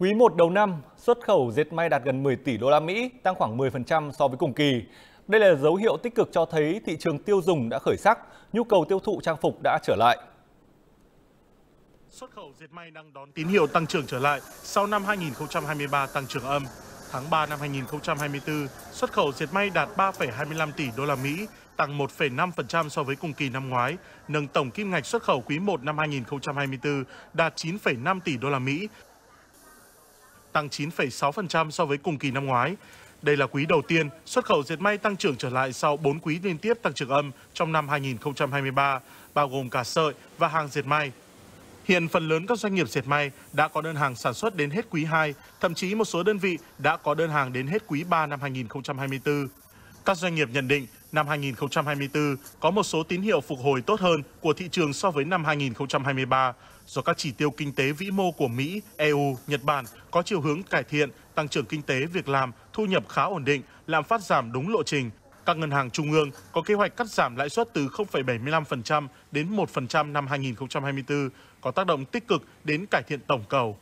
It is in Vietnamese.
Quý 1 đầu năm, xuất khẩu dệt may đạt gần 10 tỷ đô la Mỹ, tăng khoảng 10% so với cùng kỳ. Đây là dấu hiệu tích cực cho thấy thị trường tiêu dùng đã khởi sắc, nhu cầu tiêu thụ trang phục đã trở lại. Xuất khẩu dệt may đang đón tín hiệu tăng trưởng trở lại sau năm 2023 tăng trưởng âm. Tháng 3 năm 2024, xuất khẩu dệt may đạt 3,25 tỷ đô la Mỹ, tăng 1,5% so với cùng kỳ năm ngoái, nâng tổng kim ngạch xuất khẩu quý 1 năm 2024 đạt 9,5 tỷ đô la Mỹ, tăng 9,6% so với cùng kỳ năm ngoái. Đây là quý đầu tiên xuất khẩu dệt may tăng trưởng trở lại sau 4 quý liên tiếp tăng trưởng âm trong năm 2023, bao gồm cả sợi và hàng dệt may. Hiện phần lớn các doanh nghiệp dệt may đã có đơn hàng sản xuất đến hết quý 2, thậm chí một số đơn vị đã có đơn hàng đến hết quý 3 năm 2024. Các doanh nghiệp nhận định năm 2024 có một số tín hiệu phục hồi tốt hơn của thị trường so với năm 2023 do các chỉ tiêu kinh tế vĩ mô của Mỹ, EU, Nhật Bản có chiều hướng cải thiện, tăng trưởng kinh tế, việc làm, thu nhập khá ổn định, làm phát giảm đúng lộ trình. Các ngân hàng trung ương có kế hoạch cắt giảm lãi suất từ 0,75% đến 1% năm 2024, có tác động tích cực đến cải thiện tổng cầu.